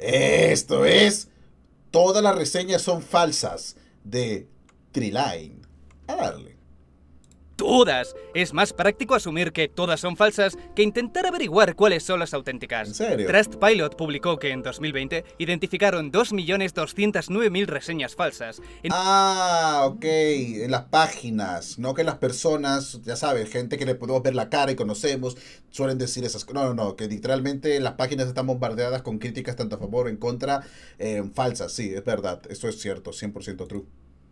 Esto es. Todas las reseñas son falsas de Triline. A darle dudas. Es más práctico asumir que todas son falsas que intentar averiguar cuáles son las auténticas. ¿En serio? Trustpilot publicó que en 2020 identificaron 2.209.000 reseñas falsas. Ah, ok, en las páginas, no que las personas, ya sabes, gente que le podemos ver la cara y conocemos, suelen decir esas cosas. No, no, no, que literalmente las páginas están bombardeadas con críticas tanto a favor o en contra, eh, falsas, sí, es verdad, eso es cierto, 100% true.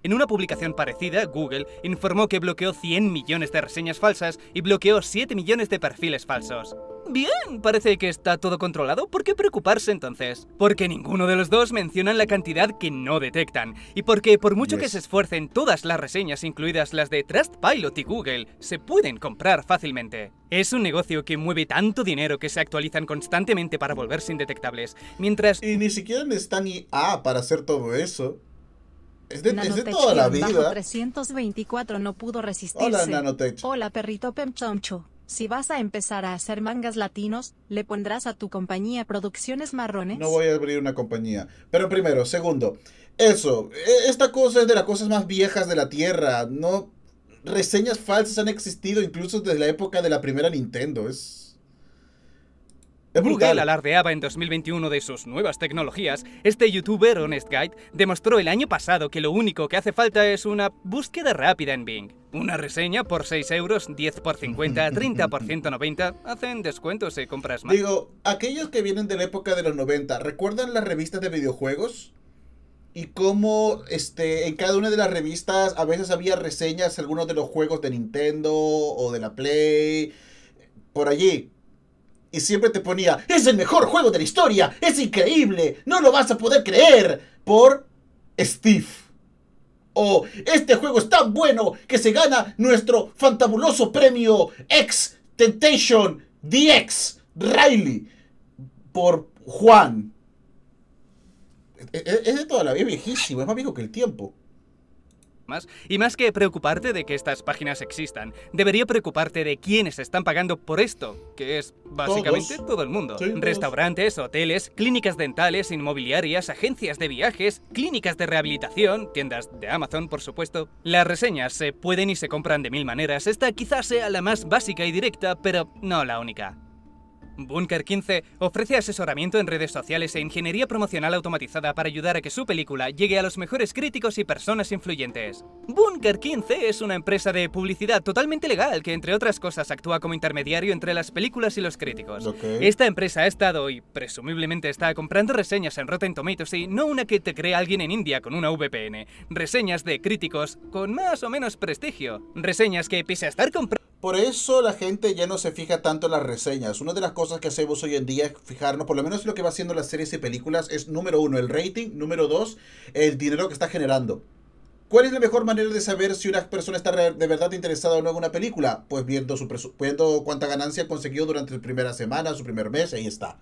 En una publicación parecida, Google informó que bloqueó 100 millones de reseñas falsas y bloqueó 7 millones de perfiles falsos. Bien, parece que está todo controlado, ¿por qué preocuparse entonces? Porque ninguno de los dos mencionan la cantidad que no detectan, y porque por mucho que se esfuercen, todas las reseñas, incluidas las de Trustpilot y Google, se pueden comprar fácilmente. Es un negocio que mueve tanto dinero que se actualizan constantemente para volverse indetectables, mientras... Y ni siquiera ni A para hacer todo eso. Es de, toda la vida. 324 no pudo resistirse. Hola, Nanotech. Hola, perrito Si vas a empezar a hacer mangas latinos, ¿le pondrás a tu compañía Producciones Marrones? No voy a abrir una compañía. Pero primero, segundo, eso, e, esta cosa es de las cosas más viejas de la Tierra. No, reseñas falsas han existido incluso desde la época de la primera Nintendo. Es Google alardeaba en 2021 de sus nuevas tecnologías, este youtuber Honest Guide demostró el año pasado que lo único que hace falta es una búsqueda rápida en Bing. Una reseña por 6 euros, 10 por 50, 30 por 190, hacen descuentos si compras más. Digo, aquellos que vienen de la época de los 90, ¿recuerdan las revistas de videojuegos? Y cómo este, en cada una de las revistas a veces había reseñas de algunos de los juegos de Nintendo o de la Play, por allí y siempre te ponía, es el mejor juego de la historia, es increíble, no lo vas a poder creer, por Steve. O, este juego es tan bueno que se gana nuestro fantabuloso premio X Temptation DX Riley por Juan. E, e, es de toda la vida, viejísimo, es más viejo que el tiempo. Y más que preocuparte de que estas páginas existan, debería preocuparte de quiénes están pagando por esto, que es básicamente todo el mundo. Restaurantes, hoteles, clínicas dentales, inmobiliarias, agencias de viajes, clínicas de rehabilitación, tiendas de Amazon, por supuesto. Las reseñas se pueden y se compran de mil maneras. Esta quizás sea la más básica y directa, pero no la única. Bunker 15 ofrece asesoramiento en redes sociales e ingeniería promocional automatizada para ayudar a que su película llegue a los mejores críticos y personas influyentes. Bunker 15 es una empresa de publicidad totalmente legal que, entre otras cosas, actúa como intermediario entre las películas y los críticos. Esta empresa ha estado y presumiblemente está comprando reseñas en Rotten Tomatoes y no una que te cree alguien en India con una VPN. Reseñas de críticos con más o menos prestigio. Reseñas que, pese a estar comprando por eso la gente ya no se fija tanto en las reseñas. Una de las cosas que hacemos hoy en día es fijarnos, por lo menos lo que va haciendo las series y películas, es número uno, el rating, número dos, el dinero que está generando. ¿Cuál es la mejor manera de saber si una persona está de verdad interesada o no en una película? Pues viendo, su viendo cuánta ganancia consiguió conseguido durante su primera semana, su primer mes, ahí está.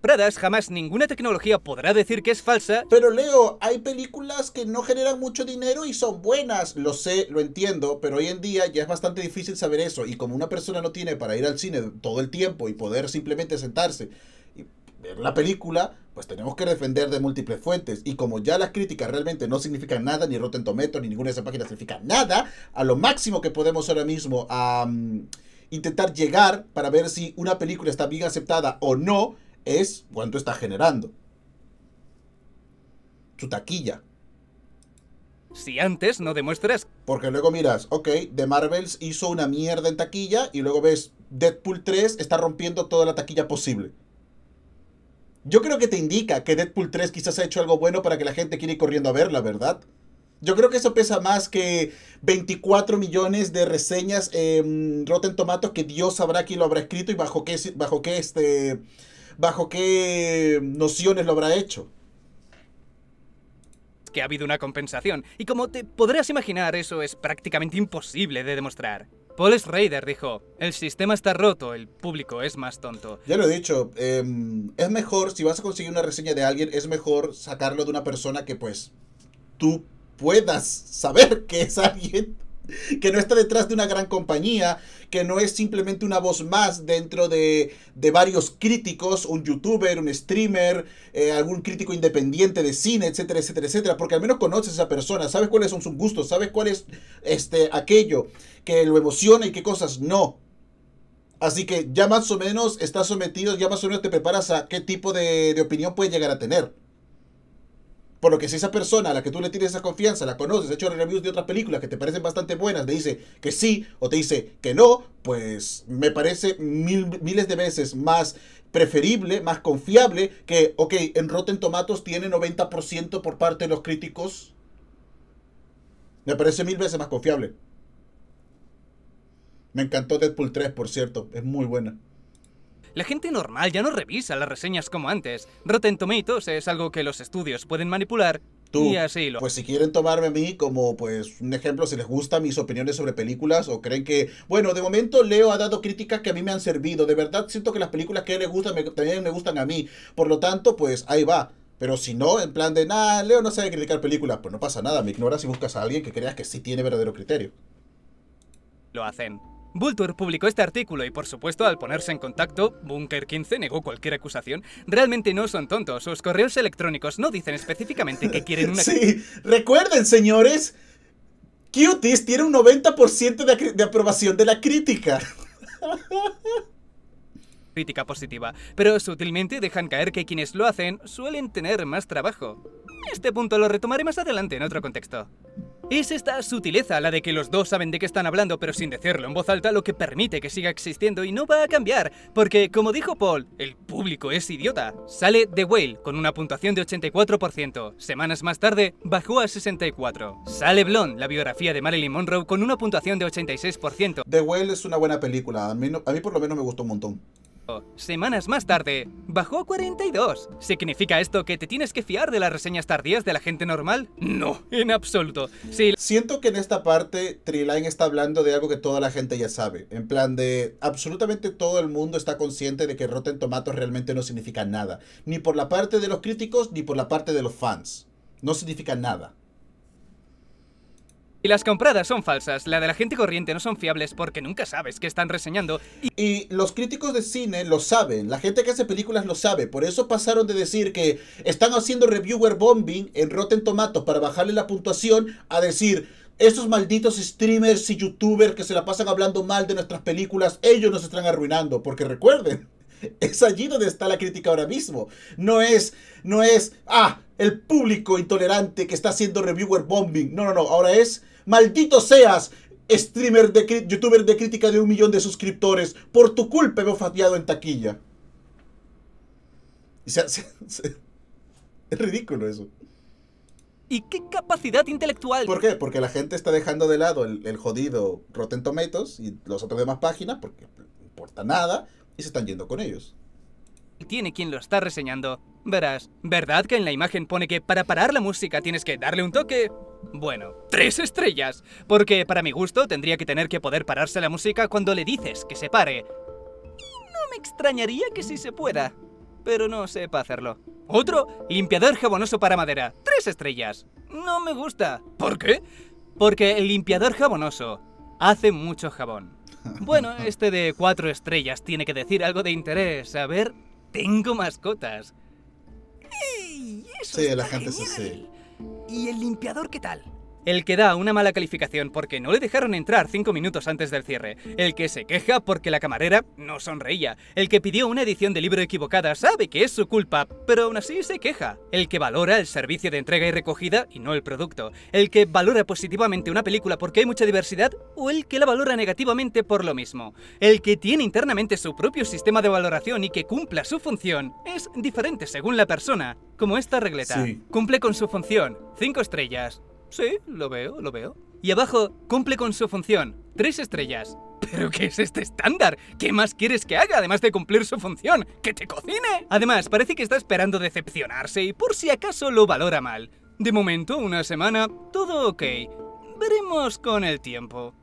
Pradas, jamás ninguna tecnología podrá decir que es falsa. Pero Leo, hay películas que no generan mucho dinero y son buenas. Lo sé, lo entiendo, pero hoy en día ya es bastante difícil saber eso. Y como una persona no tiene para ir al cine todo el tiempo y poder simplemente sentarse y ver la película, pues tenemos que defender de múltiples fuentes. Y como ya las críticas realmente no significan nada, ni Rotten Tomatoes, ni ninguna de esas páginas significa nada, a lo máximo que podemos ahora mismo a intentar llegar para ver si una película está bien aceptada o no es cuánto está generando. Tu taquilla. Si antes no demuestras... Porque luego miras, ok, The Marvels hizo una mierda en taquilla y luego ves Deadpool 3 está rompiendo toda la taquilla posible. Yo creo que te indica que Deadpool 3 quizás ha hecho algo bueno para que la gente quiera ir corriendo a verla, ¿verdad? Yo creo que eso pesa más que 24 millones de reseñas en Rotten Tomatoes que Dios sabrá quién lo habrá escrito y bajo qué, bajo qué este, bajo qué nociones lo habrá hecho. Que ha habido una compensación, y como te podrás imaginar, eso es prácticamente imposible de demostrar. Paul Schrader dijo, el sistema está roto, el público es más tonto. Ya lo he dicho, em, es mejor, si vas a conseguir una reseña de alguien, es mejor sacarlo de una persona que pues tú puedas saber que es alguien. que no está detrás de una gran compañía, que no es simplemente una voz más dentro de, varios críticos, un youtuber, un streamer, eh, algún crítico independiente de cine, etcétera, etcétera, etcétera, porque al menos conoces a esa persona, sabes cuáles son sus gustos, sabes cuál es este, aquello que lo emociona y qué cosas no. Así que ya más o menos estás sometido, ya más o menos te preparas a qué tipo de, de opinión puede llegar a tener. Por lo que si esa persona a la que tú le tienes esa confianza, la conoces, ha hecho reviews de otras películas que te parecen bastante buenas, le dice que sí o te dice que no, pues me parece mil, miles de veces más preferible, más confiable que, ok, en Rotten Tomatoes tiene 90% por parte de los críticos. Me parece mil veces más confiable. Me encantó Deadpool 3, por cierto, es muy buena. La gente normal ya no revisa las reseñas como antes. Rotten Tomatoes es algo que los estudios pueden manipular Tú, y así lo... Pues si quieren tomarme a mí como pues un ejemplo, si les gustan mis opiniones sobre películas o creen que, bueno, de momento Leo ha dado críticas que a mí me han servido, de verdad siento que las películas que a él le gustan también me gustan a mí, por lo tanto, pues ahí va. Pero si no, en plan de, nada, Leo no sabe criticar películas, pues no pasa nada, me ignoras y buscas a alguien que creas que sí tiene verdadero criterio. Lo hacen. Vulture publicó este artículo y por supuesto al ponerse en contacto, Bunker 15 negó cualquier acusación. Realmente no son tontos, sus correos electrónicos no dicen específicamente que quieren una... sí, recuerden señores, Cuties tiene un 90% de, de aprobación de la crítica. crítica positiva, pero sutilmente dejan caer que quienes lo hacen suelen tener más trabajo. Este punto lo retomaré más adelante en otro contexto. Es esta sutileza, la de que los dos saben de qué están hablando pero sin decirlo en voz alta, lo que permite que siga existiendo y no va a cambiar, porque como dijo Paul, el público es idiota. Sale The Whale con una puntuación de 84%, semanas más tarde bajó a 64. Sale Blonde, la biografía de Marilyn Monroe, con una puntuación de 86%. The Whale es una buena película, a mí, a mí por lo menos me gustó un montón. Semanas más tarde, bajó a 42. ¿Significa esto que te tienes que fiar de las reseñas tardías de la gente normal? No, en absoluto. Siento que en esta parte Triline está hablando de algo que toda la gente ya sabe. En plan de absolutamente todo el mundo está consciente de que Rotten Tomatoes realmente no significa nada. Ni por la parte de los críticos ni por la parte de los fans. No significa nada. Y las compradas son falsas, la de la gente corriente no son fiables porque nunca sabes qué están reseñando. Y... los críticos de cine lo saben, la gente que hace películas lo sabe, por eso pasaron de decir que están haciendo reviewer bombing en Rotten Tomatoes para bajarle la puntuación a decir... Esos malditos streamers y youtubers que se la pasan hablando mal de nuestras películas, ellos nos están arruinando, porque recuerden, es allí donde está la crítica ahora mismo. No es, no es, ah, el público intolerante que está haciendo reviewer bombing. No, no, no. Ahora es, maldito seas, streamer de youtuber de crítica de un millón de suscriptores. Por tu culpa me he fateado en taquilla. es ridículo eso. ¿Y qué capacidad intelectual? ¿Por qué? Porque la gente está dejando de lado el, el jodido Rotten Tomatoes y los otros demás páginas porque no importa nada y se están yendo con ellos tiene quien lo está reseñando. Verás, ¿verdad que en la imagen pone que para parar la música tienes que darle un toque? Bueno, tres estrellas, porque para mi gusto tendría que tener que poder pararse la música cuando le dices que se pare. No me extrañaría que sí se pueda, pero no sepa hacerlo. Otro, limpiador jabonoso para madera, tres estrellas. No me gusta. ¿Por qué? Porque el limpiador jabonoso hace mucho jabón. Bueno, este de cuatro estrellas tiene que decir algo de interés. A ver, tengo mascotas. ¡Ey! Eso sí, la gente genial. ¿Y el limpiador qué tal? El que da una mala calificación porque no le dejaron entrar 5 minutos antes del cierre. El que se queja porque la camarera no sonreía. El que pidió una edición de libro equivocada sabe que es su culpa, pero aún así se queja. El que valora el servicio de entrega y recogida y no el producto. El que valora positivamente una película porque hay mucha diversidad o el que la valora negativamente por lo mismo. El que tiene internamente su propio sistema de valoración y que cumpla su función es diferente según la persona, como esta regleta. Cumple con su función. 5 estrellas. Sí, lo veo, lo veo. Y abajo, cumple con su función. Tres estrellas. ¿Pero qué es este estándar? ¿Qué más quieres que haga además de cumplir su función? ¡Que te cocine! Además, parece que está esperando decepcionarse y por si acaso lo valora mal. De momento, una semana, todo ok. Veremos con el tiempo.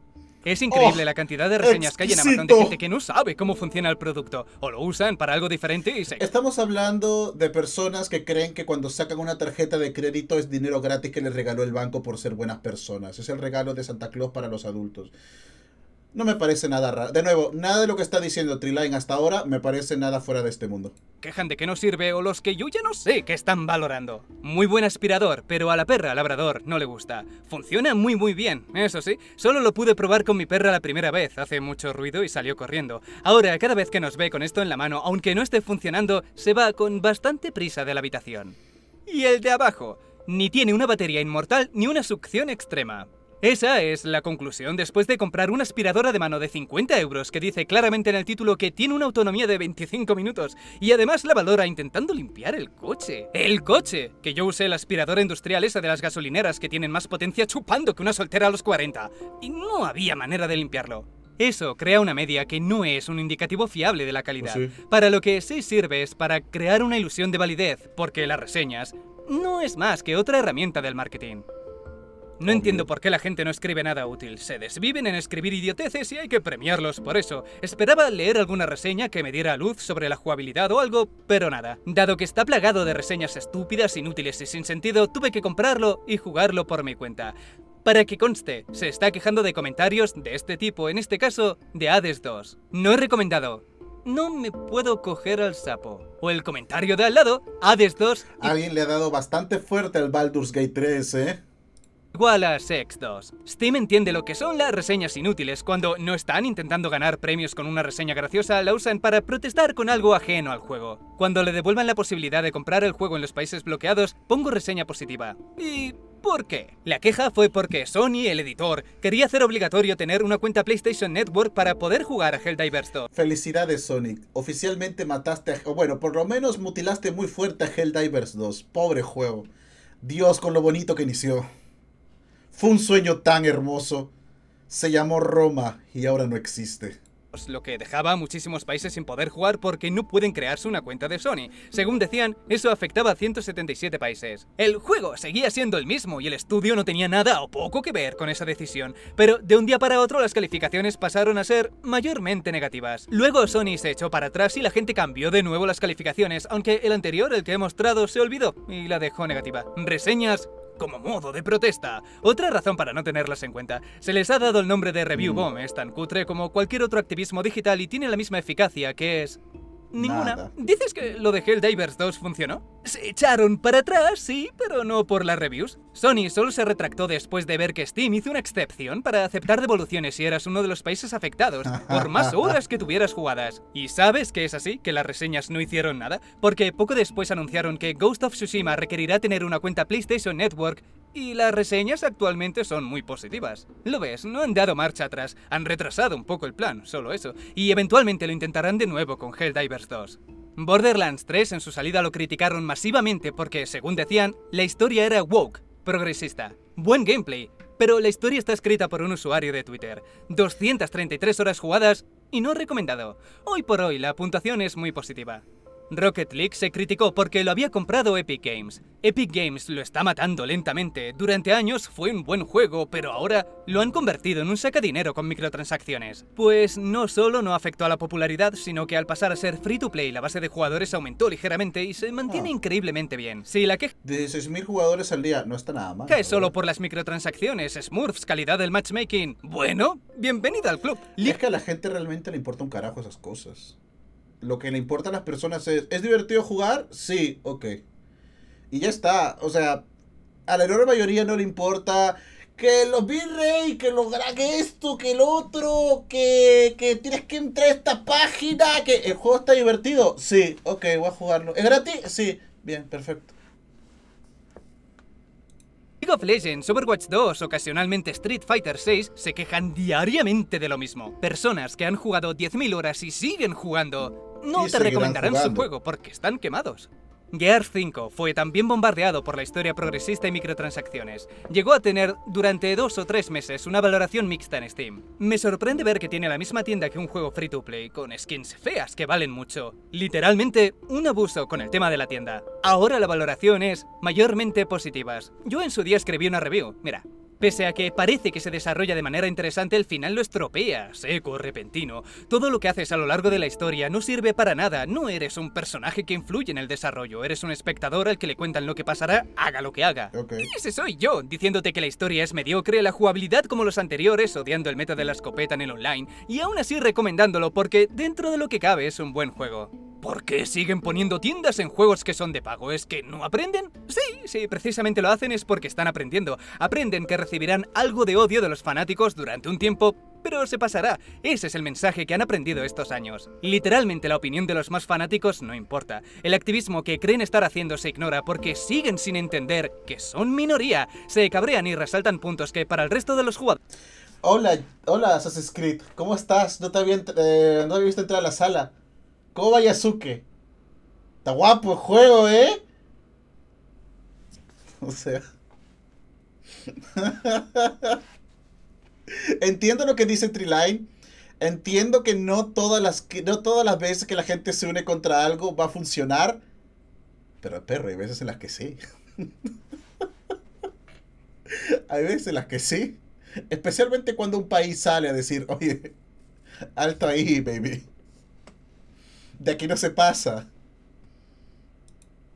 Es increíble oh, la cantidad de reseñas que hay en Amazon de gente que no sabe cómo funciona el producto o lo usan para algo diferente y se... Estamos hablando de personas que creen que cuando sacan una tarjeta de crédito es dinero gratis que les regaló el banco por ser buenas personas. Es el regalo de Santa Claus para los adultos. No me parece nada raro. De nuevo, nada de lo que está diciendo Triline hasta ahora me parece nada fuera de este mundo. Quejan de que no sirve o los que yo ya no sé que están valorando. Muy buen aspirador, pero a la perra labrador no le gusta. Funciona muy muy bien, eso sí. Solo lo pude probar con mi perra la primera vez, hace mucho ruido y salió corriendo. Ahora, cada vez que nos ve con esto en la mano, aunque no esté funcionando, se va con bastante prisa de la habitación. Y el de abajo. Ni tiene una batería inmortal ni una succión extrema. Esa es la conclusión después de comprar una aspiradora de mano de 50 euros que dice claramente en el título que tiene una autonomía de 25 minutos y además la valora intentando limpiar el coche. ¡El coche! Que yo usé la aspiradora industrial esa de las gasolineras que tienen más potencia chupando que una soltera a los 40 y no había manera de limpiarlo. Eso crea una media que no es un indicativo fiable de la calidad. Oh, para lo que sí sirve es para crear una ilusión de validez, porque las reseñas no es más que otra herramienta del marketing. No entiendo por qué la gente no escribe nada útil. Se desviven en escribir idioteces y hay que premiarlos por eso. Esperaba leer alguna reseña que me diera luz sobre la jugabilidad o algo, pero nada. Dado que está plagado de reseñas estúpidas, inútiles y sin sentido, tuve que comprarlo y jugarlo por mi cuenta. Para que conste, se está quejando de comentarios de este tipo, en este caso de Hades 2. No he recomendado, no me puedo coger al sapo. O el comentario de al lado, Hades 2. Alguien le ha dado bastante fuerte al Baldur's Gate 3, ¿eh? a X2. Steam entiende lo que son las reseñas inútiles. Cuando no están intentando ganar premios con una reseña graciosa, la usan para protestar con algo ajeno al juego. Cuando le devuelvan la posibilidad de comprar el juego en los países bloqueados, pongo reseña positiva. Y ¿Por qué? La queja fue porque Sony, el editor, quería hacer obligatorio tener una cuenta PlayStation Network para poder jugar a Helldivers 2. Felicidades, Sonic. Oficialmente mataste a... Bueno, por lo menos mutilaste muy fuerte a Helldivers 2. Pobre juego. Dios, con lo bonito que inició. Fue un sueño tan hermoso. Se llamó Roma y ahora no existe pues lo que dejaba a muchísimos países sin poder jugar porque no pueden crearse una cuenta de Sony. Según decían, eso afectaba a 177 países. El juego seguía siendo el mismo y el estudio no tenía nada o poco que ver con esa decisión, pero de un día para otro las calificaciones pasaron a ser mayormente negativas. Luego Sony se echó para atrás y la gente cambió de nuevo las calificaciones, aunque el anterior, el que he mostrado, se olvidó y la dejó negativa. Reseñas como modo de protesta. Otra razón para no tenerlas en cuenta. Se les ha dado el nombre de review mm. bomb, es tan cutre como cualquier otro activismo digital y tiene la misma eficacia que es Ninguna. ¿Dices que lo de Helldivers 2 funcionó? Se echaron para atrás, sí, pero no por las reviews. Sony solo se retractó después de ver que Steam hizo una excepción para aceptar devoluciones si eras uno de los países afectados, por más horas que tuvieras jugadas. Y sabes que es así, que las reseñas no hicieron nada, porque poco después anunciaron que Ghost of Tsushima requerirá tener una cuenta PlayStation Network y las reseñas actualmente son muy positivas. Lo ves, no han dado marcha atrás, han retrasado un poco el plan, solo eso, y eventualmente lo intentarán de nuevo con Helldivers 2. Borderlands 3 en su salida lo criticaron masivamente porque, según decían, la historia era woke, progresista, buen gameplay, pero la historia está escrita por un usuario de Twitter, 233 horas jugadas y no recomendado. Hoy por hoy la puntuación es muy positiva. Rocket League se criticó porque lo había comprado Epic Games. Epic Games lo está matando lentamente. Durante años fue un buen juego, pero ahora lo han convertido en un sacadinero con microtransacciones. Pues no solo no afectó a la popularidad, sino que al pasar a ser free to play la base de jugadores aumentó ligeramente y se mantiene ah. increíblemente bien. Si la queja... De 6.000 jugadores al día no está nada mal. Cae solo por las microtransacciones, Smurfs, calidad del matchmaking. Bueno, bienvenida al club. Es que a la gente realmente le importa un carajo esas cosas lo que le importa a las personas es, ¿es divertido jugar? Sí, ok. Y ya está, o sea, a la enorme mayoría no le importa que los virrey, que los que esto, que el otro, que, que tienes que entrar a esta página, que el juego está divertido. Sí, ok, voy a jugarlo. ¿Es gratis? Sí, bien, perfecto. League of Legends, Overwatch 2, ocasionalmente Street Fighter 6 se quejan diariamente de lo mismo. Personas que han jugado 10.000 horas y siguen jugando no te recomendarán su juego porque están quemados. Gear 5 fue también bombardeado por la historia progresista y microtransacciones. Llegó a tener durante dos o tres meses una valoración mixta en Steam. Me sorprende ver que tiene la misma tienda que un juego free to play, con skins feas que valen mucho. Literalmente, un abuso con el tema de la tienda. Ahora la valoración es mayormente positivas. Yo en su día escribí una review, mira, Pese a que parece que se desarrolla de manera interesante, el final lo estropea, seco, repentino. Todo lo que haces a lo largo de la historia no sirve para nada, no eres un personaje que influye en el desarrollo, eres un espectador al que le cuentan lo que pasará, haga lo que haga. ese soy yo, diciéndote que la historia es mediocre, la jugabilidad como los anteriores, odiando el meta de la escopeta en el online, y aún así recomendándolo porque dentro de lo que cabe es un buen juego. ¿Por qué siguen poniendo tiendas en juegos que son de pago? ¿Es que no aprenden? Sí, sí, precisamente lo hacen es porque están aprendiendo. Aprenden que recibirán algo de odio de los fanáticos durante un tiempo, pero se pasará. Ese es el mensaje que han aprendido estos años. Literalmente la opinión de los más fanáticos no importa. El activismo que creen estar haciendo se ignora porque siguen sin entender que son minoría. Se cabrean y resaltan puntos que para el resto de los jugadores... Hola, hola Assassin's Creed, ¿cómo estás? No te había, eh, no había visto entrar a la sala. ¿Cómo va Yasuke? Está guapo el juego, ¿eh? O sea... Entiendo lo que dice Triline. Entiendo que no todas las no todas las veces que la gente se une contra algo va a funcionar. Pero perro, hay veces en las que sí. hay veces en las que sí. Especialmente cuando un país sale a decir, oye, alto ahí, baby. De aquí no se pasa.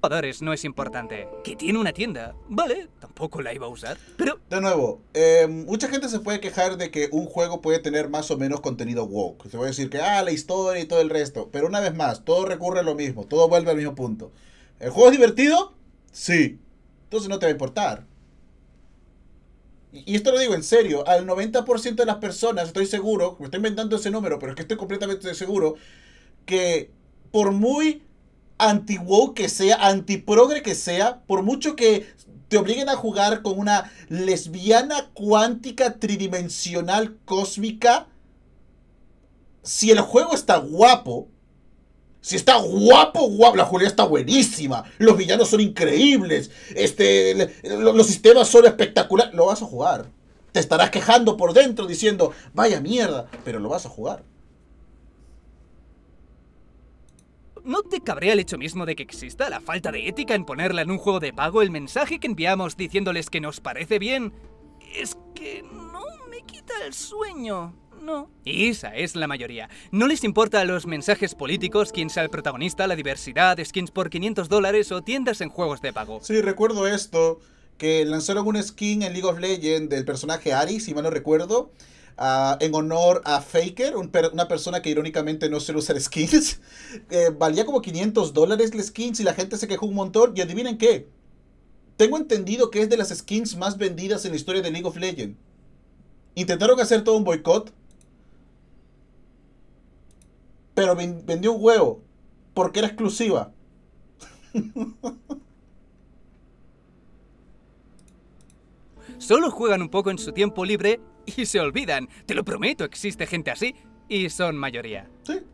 Padres no es importante. Que tiene una tienda, vale, tampoco la iba a usar, pero... De nuevo, eh, mucha gente se puede quejar de que un juego puede tener más o menos contenido woke. Se puede decir que, ah, la historia y todo el resto. Pero una vez más, todo recurre a lo mismo, todo vuelve al mismo punto. ¿El juego es divertido? Sí. Entonces no te va a importar. Y esto lo digo en serio, al 90% de las personas, estoy seguro, me estoy inventando ese número, pero es que estoy completamente seguro, que por muy anti -woke que sea, anti-progre que sea, por mucho que te obliguen a jugar con una lesbiana cuántica tridimensional cósmica, si el juego está guapo, si está guapo, guapo, la Julia está buenísima, los villanos son increíbles, este, los sistemas son espectaculares, lo vas a jugar. Te estarás quejando por dentro diciendo, vaya mierda, pero lo vas a jugar. ¿No te cabrea el hecho mismo de que exista la falta de ética en ponerla en un juego de pago el mensaje que enviamos diciéndoles que nos parece bien? Es que no me quita el sueño. No. Y esa es la mayoría. No les importa los mensajes políticos quién sea el protagonista, la diversidad, skins por 500 dólares o tiendas en juegos de pago. Sí, recuerdo esto, que lanzaron un skin en League of Legends del personaje Ari, si mal no recuerdo, en honor a Faker, una persona que irónicamente no suele usar skins. Eh, valía como 500 dólares la skins y la gente se quejó un montón. Y adivinen qué. Tengo entendido que es de las skins más vendidas en la historia de League of Legends. Intentaron hacer todo un boicot. Pero vendió un huevo. Porque era exclusiva. solo juegan un poco en su tiempo libre y se olvidan. Te lo prometo, existe gente así y son mayoría.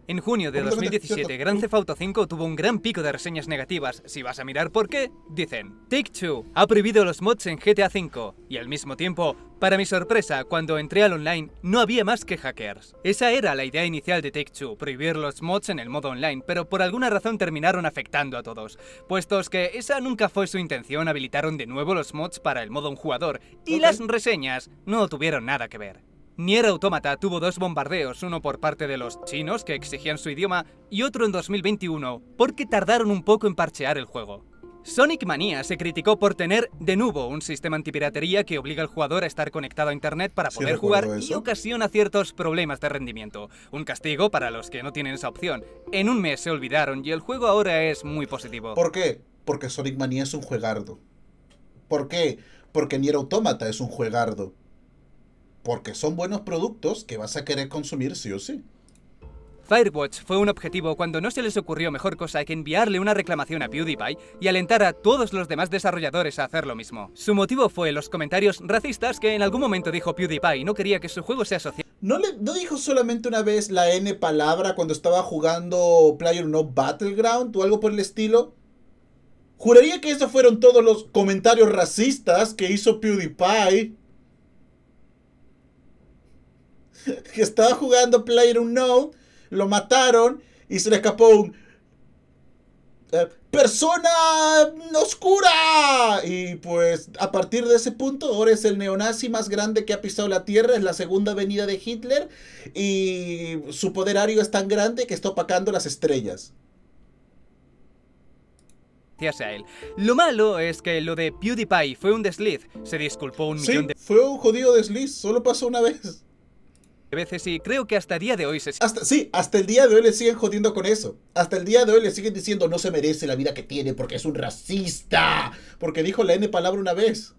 En junio de 2017, Grand mm. Theft Auto 5 tuvo un gran pico de reseñas negativas. Si vas a mirar por qué, dicen, Take Two ha prohibido los mods en GTA V y al mismo tiempo, para mi sorpresa, cuando entré al online no había más que hackers. Esa era la idea inicial de Take Two, prohibir los mods en el modo online, pero por alguna razón terminaron afectando a todos, puestos que esa nunca fue su intención, habilitaron de nuevo los mods para el modo un jugador y las reseñas no tuvieron nada que ver. Nier Automata tuvo dos bombardeos, uno por parte de los chinos que exigían su idioma y otro en 2021 porque tardaron un poco en parchear el juego. Sonic Mania se criticó por tener de nuevo un sistema antipiratería que obliga al jugador a estar conectado a internet para poder jugar y ocasiona ciertos problemas de rendimiento. Un castigo para los que no tienen esa opción. En un mes se olvidaron y el juego ahora es muy positivo. ¿Por qué? Porque Sonic Mania es un juegardo. ¿Por qué? Porque Nier Automata es un juegardo porque son buenos productos que vas a querer consumir sí o sí. Firewatch fue un objetivo cuando no se les ocurrió mejor cosa que enviarle una reclamación a PewDiePie y alentar a todos los demás desarrolladores a hacer lo mismo. Su motivo fue los comentarios racistas que en algún momento dijo PewDiePie y no quería que su juego se asociara. ¿No, ¿No dijo solamente una vez la N palabra cuando estaba jugando Player No Battleground o algo por el estilo? Juraría que esos fueron todos los comentarios racistas que hizo PewDiePie. que estaba jugando Player Unknown, lo mataron y se le escapó un eh, persona oscura. Y pues a partir de ese punto, ahora es el neonazi más grande que ha pisado la Tierra, es la segunda venida de Hitler y su poderario es tan grande que está opacando las estrellas. A él. Lo malo es que lo de PewDiePie fue un desliz. Se disculpó un millón de... fue un jodido desliz, solo pasó una vez veces y creo que hasta el día de hoy se... Hasta, sí, hasta el día de hoy le siguen jodiendo con eso. Hasta el día de hoy le siguen diciendo no se merece la vida que tiene porque es un racista. Porque dijo la N palabra una vez.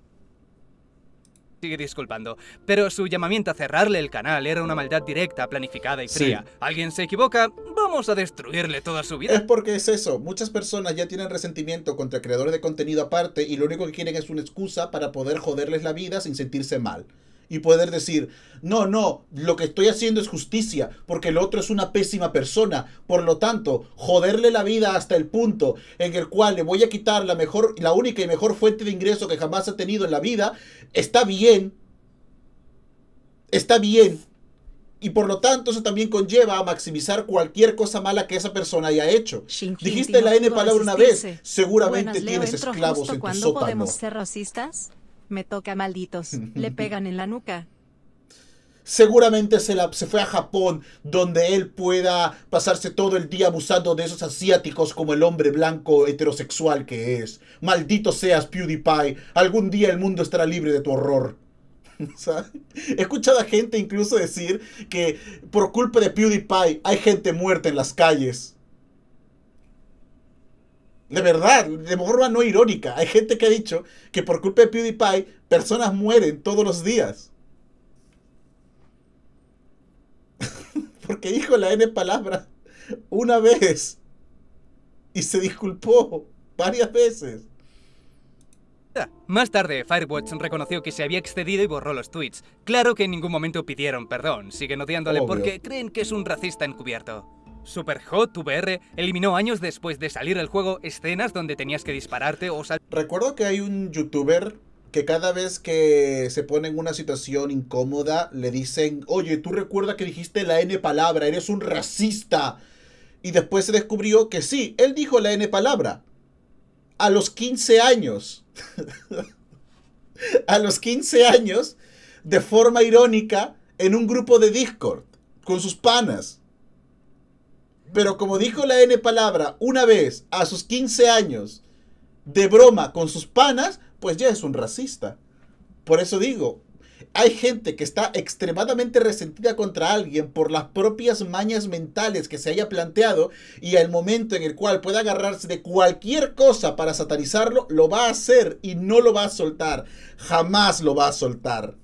Sigue disculpando, pero su llamamiento a cerrarle el canal era una maldad directa, planificada y fría. Alguien se equivoca, vamos a destruirle toda su vida. Es porque es eso, muchas personas ya tienen resentimiento contra creadores de contenido aparte y lo único que quieren es una excusa para poder joderles la vida sin sentirse mal y poder decir, no, no, lo que estoy haciendo es justicia, porque el otro es una pésima persona. Por lo tanto, joderle la vida hasta el punto en el cual le voy a quitar la mejor, la única y mejor fuente de ingreso que jamás ha tenido en la vida, está bien. Está bien. Y por lo tanto, eso también conlleva a maximizar cualquier cosa mala que esa persona haya hecho. Dijiste la N palabra una vez. Seguramente tienes esclavos en tu sótano. podemos ser racistas? Me toca malditos. Le pegan en la nuca. Seguramente se, la, se fue a Japón, donde él pueda pasarse todo el día abusando de esos asiáticos como el hombre blanco heterosexual que es. Maldito seas, PewDiePie. Algún día el mundo estará libre de tu horror. He escuchado a gente incluso decir que por culpa de PewDiePie hay gente muerta en las calles. De verdad, de forma no irónica. Hay gente que ha dicho que por culpa de PewDiePie personas mueren todos los días. Porque dijo la N palabra una vez. Y se disculpó varias veces. Más tarde, Firewatch reconoció que se había excedido y borró los tweets. Claro que en ningún momento pidieron perdón, siguen odiándole porque creen que es un racista encubierto. Super Hot VR eliminó años después de salir el juego escenas donde tenías que dispararte o sal... Recuerdo que hay un youtuber que cada vez que se pone en una situación incómoda le dicen, oye, tú recuerdas que dijiste la N palabra, eres un racista. Y después se descubrió que sí, él dijo la N palabra. A los 15 años. a los 15 años, de forma irónica, en un grupo de Discord, con sus panas. Pero como dijo la N palabra una vez a sus 15 años de broma con sus panas, pues ya es un racista. Por eso digo, hay gente que está extremadamente resentida contra alguien por las propias mañas mentales que se haya planteado y al momento en el cual pueda agarrarse de cualquier cosa para satanizarlo, lo va a hacer y no lo va a soltar. Jamás lo va a soltar.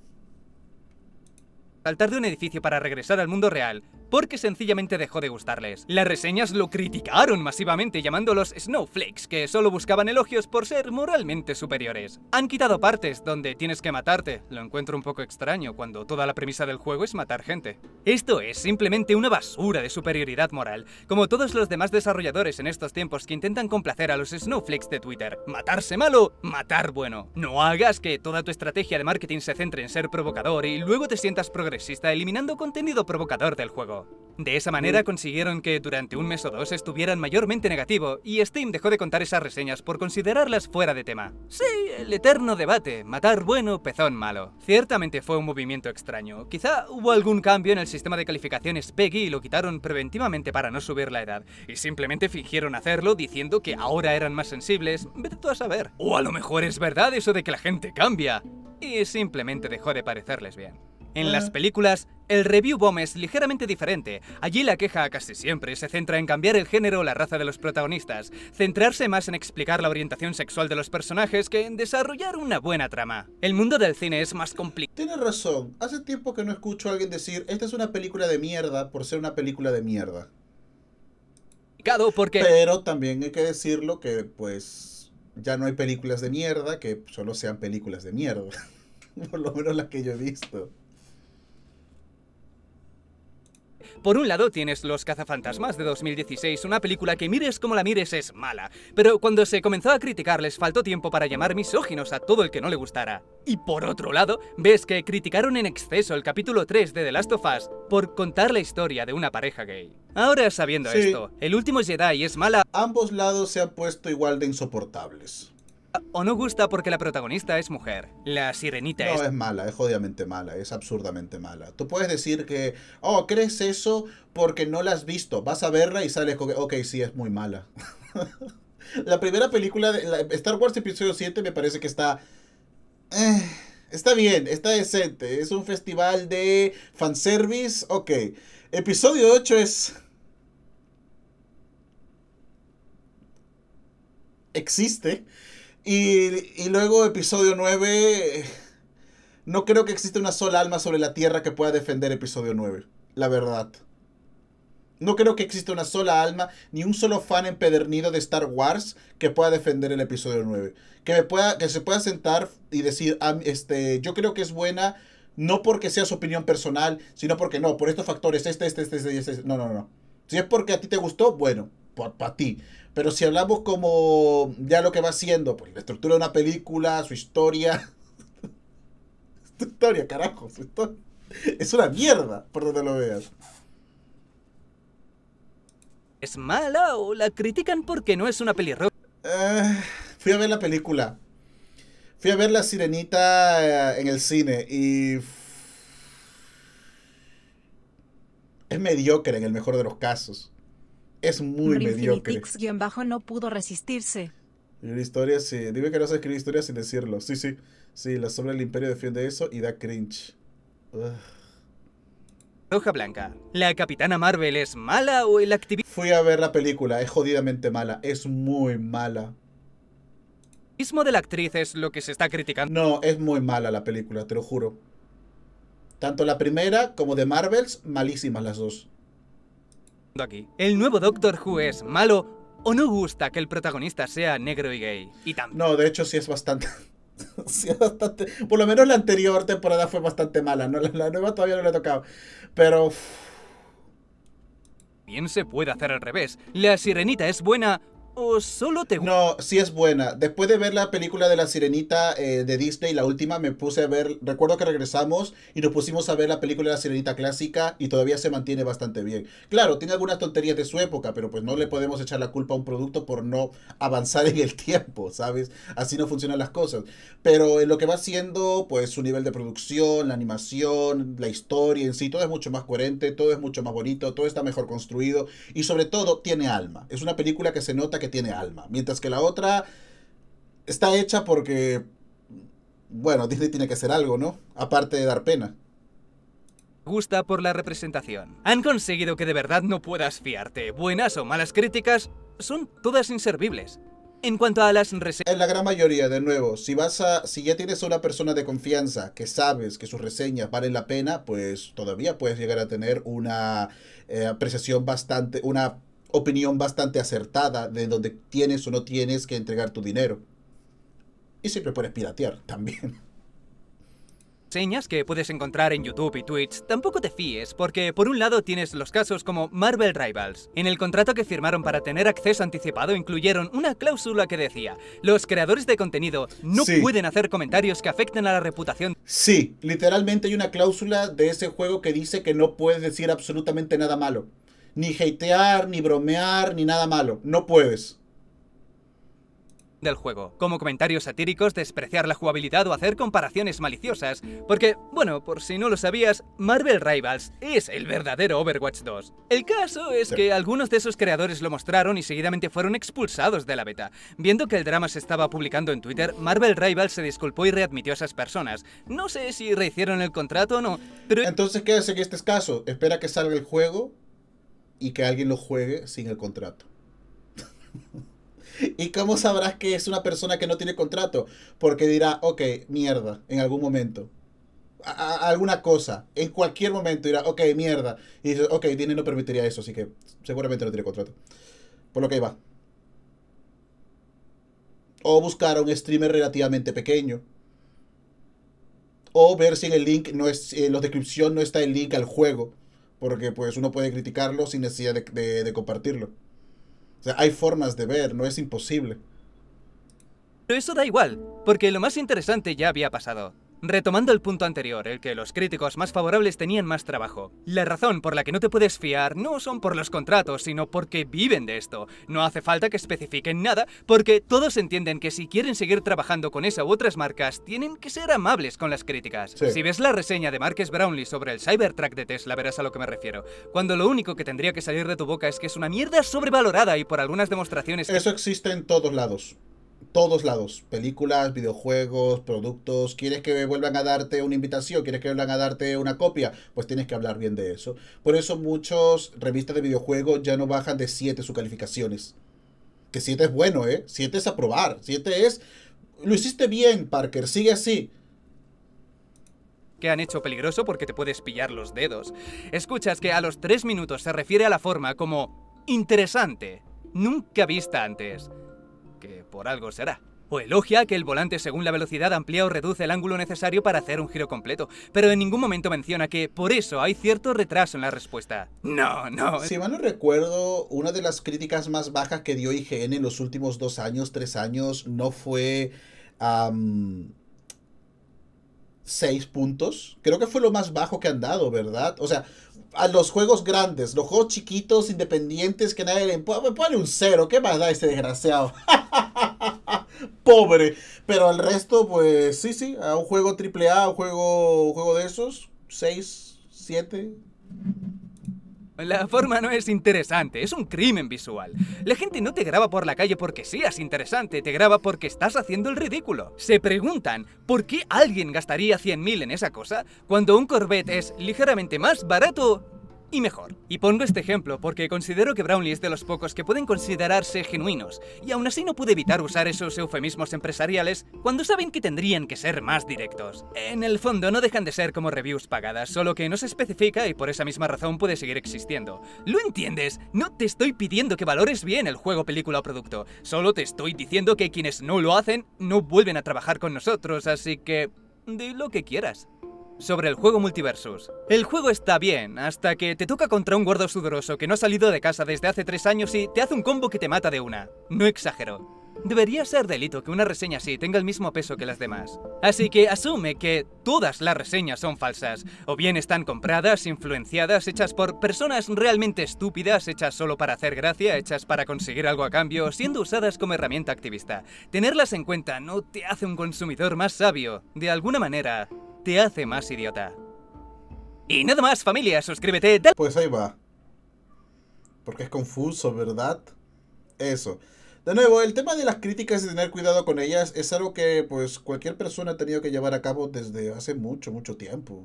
Saltar de un edificio para regresar al mundo real porque sencillamente dejó de gustarles. Las reseñas lo criticaron masivamente llamándolos snowflakes, que solo buscaban elogios por ser moralmente superiores. Han quitado partes donde tienes que matarte, lo encuentro un poco extraño cuando toda la premisa del juego es matar gente. Esto es simplemente una basura de superioridad moral, como todos los demás desarrolladores en estos tiempos que intentan complacer a los snowflakes de Twitter. Matarse malo, matar bueno. No hagas que toda tu estrategia de marketing se centre en ser provocador y luego te sientas progresista eliminando contenido provocador del juego. De esa manera mm. consiguieron que durante un mes o dos estuvieran mayormente negativo y Steam dejó de contar esas reseñas por considerarlas fuera de tema. Sí, el eterno debate, matar bueno, pezón malo. Ciertamente fue un movimiento extraño. Quizá hubo algún cambio en el sistema de calificaciones Peggy y lo quitaron preventivamente para no subir la edad, y simplemente fingieron hacerlo diciendo que ahora eran más sensibles, vete tú a saber. O a lo mejor es verdad eso de que la gente cambia, y simplemente dejó de parecerles bien. En las ah. películas, el review bomb es ligeramente diferente. Allí la queja casi siempre se centra en cambiar el género o la raza de los protagonistas, centrarse más en explicar la orientación sexual de los personajes que en desarrollar una buena trama. El mundo del cine es más complicado. Tienes razón. Hace tiempo que no escucho a alguien decir, esta es una película de mierda por ser una película de mierda. Porque... Pero también hay que decirlo que pues ya no hay películas de mierda que solo sean películas de mierda. por lo menos las que yo he visto. Por un lado tienes Los cazafantasmas de 2016, una película que mires como la mires es mala, pero cuando se comenzó a criticar les faltó tiempo para llamar misóginos a todo el que no le gustara. Y por otro lado, ves que criticaron en exceso el capítulo 3 de The Last of Us por contar la historia de una pareja gay. Ahora sabiendo esto, el último Jedi es mala... Ambos lados se han puesto igual de insoportables. O no gusta porque la protagonista es mujer. La sirenita es... No, es mala, es jodidamente mala, es absurdamente mala. Tú puedes decir que, oh, crees eso porque no la has visto. Vas a verla y sales con que, ok, sí, es muy mala. la primera película de Star Wars Episodio 7 me parece que está... Eh, está bien, está decente. Es un festival de fanservice, ok. Episodio 8 es... Existe. Y, luego episodio 9... No creo que exista una sola alma sobre la Tierra que pueda defender episodio 9, la verdad. No creo que exista una sola alma, ni un solo fan empedernido de Star Wars que pueda defender el episodio 9. Que, me pueda, que se pueda sentar y decir, ah, este, yo creo que es buena, no porque sea su opinión personal, sino porque no, por estos factores, este, este, este, este, este. No, no, no. Si es porque a ti te gustó, bueno, para ti. Pero si hablamos como ya lo que va haciendo pues la estructura de una película, su historia. su historia, carajo, su historia. Es una mierda, por donde lo veas. ¿Es mala o la critican porque no es una peli eh, fui a ver la película. Fui a ver La Sirenita eh, en el cine y. Es mediocre en el mejor de los casos es muy mediocre. bajo no pudo resistirse. Escribir historias, sí. Dime que no sabes escribir historias sin decirlo. Sí, sí. Sí, la sombra del imperio defiende eso y da cringe. Hoja Blanca. ¿La Capitana Marvel es mala o el activista? Fui a ver la película, es jodidamente mala, es muy mala. ¿Mismo de la actriz es lo que se está criticando? No, es muy mala la película, te lo juro. Tanto la primera como de Marvels, malísimas las dos aquí. El nuevo Doctor Who es malo o no gusta que el protagonista sea negro y gay. Y también. No, de hecho sí es bastante. sí bastante. Por lo menos la anterior temporada fue bastante mala, ¿no? La, la nueva todavía no le ha tocado. Pero. Bien se puede hacer al revés. La sirenita es buena ¿O solo te gusta? No, sí es buena. Después de ver la película de la sirenita eh, de Disney, la última, me puse a ver. Recuerdo que regresamos y nos pusimos a ver la película de la sirenita clásica y todavía se mantiene bastante bien. Claro, tiene algunas tonterías de su época, pero pues no le podemos echar la culpa a un producto por no avanzar en el tiempo, ¿sabes? Así no funcionan las cosas. Pero en lo que va siendo, pues su nivel de producción, la animación, la historia en sí, todo es mucho más coherente, todo es mucho más bonito, todo está mejor construido y sobre todo tiene alma. Es una película que se nota que tiene alma. Mientras que la otra está hecha porque, bueno, Disney tiene que ser algo, ¿no? Aparte de dar pena gusta por la representación. Han conseguido que de verdad no puedas fiarte. Buenas o malas críticas son todas inservibles. En cuanto a las reseñas... En la gran mayoría, de nuevo, si vas a... Si ya tienes una persona de confianza que sabes que sus reseñas valen la pena, pues todavía puedes llegar a tener una eh, apreciación bastante... Una opinión bastante acertada de donde tienes o no tienes que entregar tu dinero. Y siempre puedes piratear también. Señas que puedes encontrar en YouTube y Twitch, tampoco te fíes, porque por un lado tienes los casos como Marvel Rivals. En el contrato que firmaron para tener acceso anticipado incluyeron una cláusula que decía, los creadores de contenido no pueden hacer comentarios que afecten a la reputación. Sí, literalmente hay una cláusula de ese juego que dice que no puedes decir absolutamente nada malo ni hatear, ni bromear, ni nada malo. No puedes del juego, como comentarios satíricos, despreciar la jugabilidad o hacer comparaciones maliciosas, porque, bueno, por si no lo sabías, Marvel Rivals es el verdadero Overwatch 2. El caso es que algunos de esos creadores lo mostraron y seguidamente fueron expulsados de la beta. Viendo que el drama se estaba publicando en Twitter, Marvel Rivals se disculpó y readmitió a esas personas. No sé si rehicieron el contrato o no, pero... Entonces, ¿qué hace que este es caso? ¿Espera que salga el juego? y que alguien lo juegue sin el contrato. ¿Y cómo sabrás que es una persona que no tiene contrato? Porque dirá, ok, mierda, en algún momento. alguna cosa, en cualquier momento dirá, ok, mierda. Y dices, ok, tiene no permitiría eso, así que seguramente no tiene contrato. Por lo que ahí va. O buscar a un streamer relativamente pequeño. O ver si en el link no es, en la descripción no está el link al juego porque pues uno puede criticarlo sin necesidad de, de compartirlo. O sea, hay formas de ver, no es imposible. Pero eso da igual, porque lo más interesante ya había pasado. Retomando el punto anterior, el que los críticos más favorables tenían más trabajo. La razón por la que no te puedes fiar no son por los contratos, sino porque viven de esto. No hace falta que especifiquen nada, porque todos entienden que si quieren seguir trabajando con esa u otras marcas, tienen que ser amables con las críticas. Si ves la reseña de Marques Brownlee sobre el Cybertruck de Tesla, verás a lo que me refiero. Cuando lo único que tendría que salir de tu boca es que es una mierda sobrevalorada y por algunas demostraciones... Eso existe en todos lados todos lados, películas, videojuegos, productos, quieres que vuelvan a darte una invitación, quieres que vuelvan a darte una copia, pues tienes que hablar bien de eso. Por eso muchos revistas de videojuegos ya no bajan de 7 sus calificaciones. Que 7 es bueno, ¿eh? 7 es aprobar, 7 es... Lo hiciste bien, Parker, sigue así que han hecho peligroso porque te puedes pillar los dedos. Escuchas que a los 3 minutos se refiere a la forma como interesante, nunca vista antes que por algo será. O elogia que el volante según la velocidad amplía o reduce el ángulo necesario para hacer un giro completo, pero en ningún momento menciona que por eso hay cierto retraso en la respuesta. No, no. Si mal no recuerdo, una de las críticas más bajas que dio IGN en los últimos dos años, tres años, no fue... seis puntos. Creo que fue lo más bajo que han dado, ¿verdad? O sea, a los juegos grandes, los juegos chiquitos, independientes, que nadie le Pone un cero, qué más da este desgraciado. Pobre. Pero al resto, pues sí, sí. A un juego AAA, a un juego, un juego de esos, 6, 7. La forma no es interesante, es un crimen visual. La gente no te graba por la calle porque seas interesante, te graba porque estás haciendo el ridículo. Se preguntan, ¿por qué alguien gastaría 100.000 en esa cosa cuando un Corvette es ligeramente más barato y mejor. Y pongo este ejemplo porque considero que Brownlee es de los pocos que pueden considerarse genuinos, y aún así no pude evitar usar esos eufemismos empresariales cuando saben que tendrían que ser más directos. En el fondo no dejan de ser como reviews pagadas, solo que no se especifica y por esa misma razón puede seguir existiendo. ¿Lo entiendes? No te estoy pidiendo que valores bien el juego, película o producto, solo te estoy diciendo que quienes no lo hacen no vuelven a trabajar con nosotros, así que... Di lo que quieras sobre el juego Multiversus. El juego está bien, hasta que te toca contra un gordo sudoroso que no ha salido de casa desde hace tres años y te hace un combo que te mata de una. No exagero. Debería ser delito que una reseña así tenga el mismo peso que las demás. Así que asume que todas las reseñas son falsas, o bien están compradas, influenciadas, hechas por personas realmente estúpidas, hechas solo para hacer gracia, hechas para conseguir algo a cambio, siendo usadas como herramienta activista. Tenerlas en cuenta no te hace un consumidor más sabio. De alguna manera, te hace más idiota. Y nada más, familia, suscríbete. Pues ahí va. Porque es confuso, ¿verdad? Eso. De nuevo, el tema de las críticas y tener cuidado con ellas es algo que pues cualquier persona ha tenido que llevar a cabo desde hace mucho, mucho tiempo.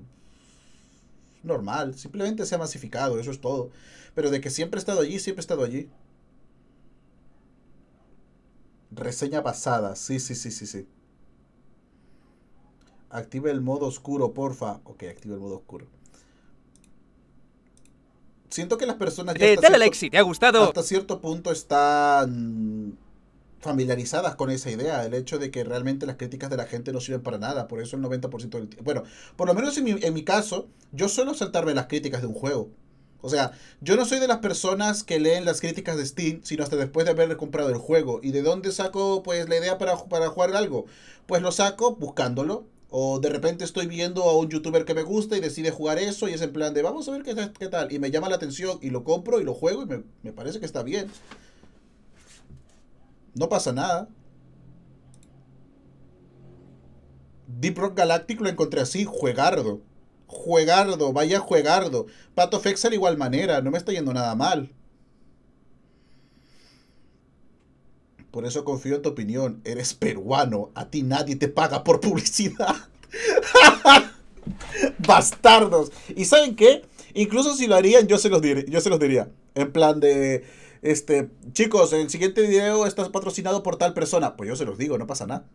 Normal, simplemente se ha masificado, eso es todo. Pero de que siempre he estado allí, siempre he estado allí. Reseña pasada, sí, sí, sí, sí, sí. Active el modo oscuro, porfa. Ok, activa el modo oscuro. Siento que las personas ya. De, eh, hasta cierto, te ha gustado. Hasta cierto punto están familiarizadas con esa idea, el hecho de que realmente las críticas de la gente no sirven para nada, por eso el 90% del tiempo... Bueno, por lo menos en mi, caso, yo suelo saltarme las críticas de un juego. O sea, yo no soy de las personas que leen las críticas de Steam, sino hasta después de haber comprado el juego. ¿Y de dónde saco pues la idea para, para jugar algo? Pues lo saco buscándolo, o de repente estoy viendo a un youtuber que me gusta y decide jugar eso y es en plan de vamos a ver qué, qué tal. Y me llama la atención y lo compro y lo juego y me, parece que está bien. No pasa nada. Deep Rock Galactic lo encontré así, juegardo. Juegardo, vaya juegardo. Pato of de igual manera, no me está yendo nada mal. Por eso confío en tu opinión. Eres peruano. A ti nadie te paga por publicidad. Bastardos. ¿Y saben qué? Incluso si lo harían, yo se los, yo se los diría. En plan de... Este, chicos, el siguiente video estás patrocinado por tal persona. Pues yo se los digo, no pasa nada.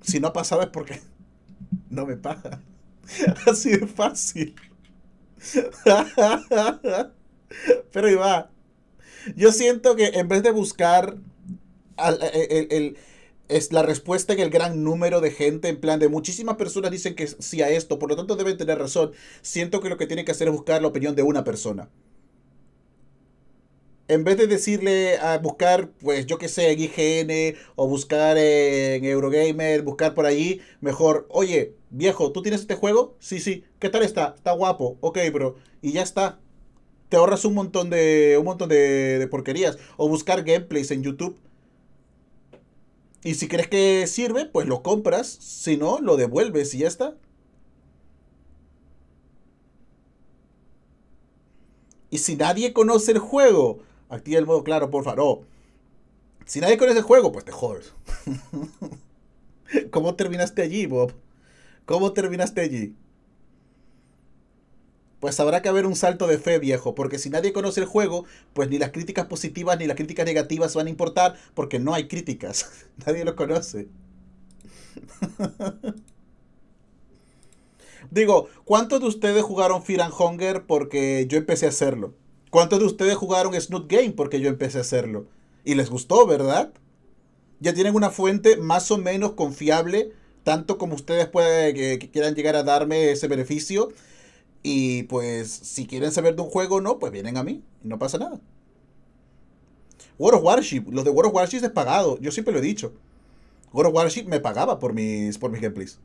Si no ha pasado es porque no me paga. Así de fácil. Pero iba. Yo siento que en vez de buscar eh, eh, el, es la respuesta en el gran número de gente, en plan de muchísimas personas dicen que sí a esto, por lo tanto deben tener razón. Siento que lo que tienen que hacer es buscar la opinión de una persona. En vez de decirle a buscar, pues yo que sé, en IGN o buscar en Eurogamer, buscar por allí, mejor, oye, viejo, ¿tú tienes este juego? Sí, sí, ¿qué tal está? Está guapo, ok, bro. Y ya está. Te ahorras un montón de, un montón de, de porquerías. O buscar gameplays en YouTube y si crees que sirve, pues lo compras. Si no, lo devuelves y ya está. Y si nadie conoce el juego, activa el modo claro, por favor. Si nadie conoce el juego, pues te jodes. ¿Cómo terminaste allí, Bob? ¿Cómo terminaste allí? pues habrá que haber un salto de fe, viejo, porque si nadie conoce el juego, pues ni las críticas positivas ni las críticas negativas van a importar, porque no hay críticas, nadie lo conoce. Digo, ¿cuántos de ustedes jugaron Fear and Hunger? Porque yo empecé a hacerlo. ¿Cuántos de ustedes jugaron Snoot Game? Porque yo empecé a hacerlo. Y les gustó, ¿verdad? Ya tienen una fuente más o menos confiable, tanto como ustedes puede, eh, que quieran llegar a darme ese beneficio. Y pues si quieren saber de un juego o no, pues vienen a mí. No pasa nada. World of Warship. Los de World of Warship es pagado. Yo siempre lo he dicho. World of Warship me pagaba por mis, por mis gameplays.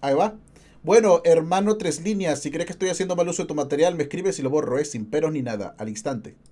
Ahí va. Bueno, hermano, tres líneas. Si crees que estoy haciendo mal uso de tu material, me escribes y lo borro. Es ¿eh? sin peros ni nada. Al instante.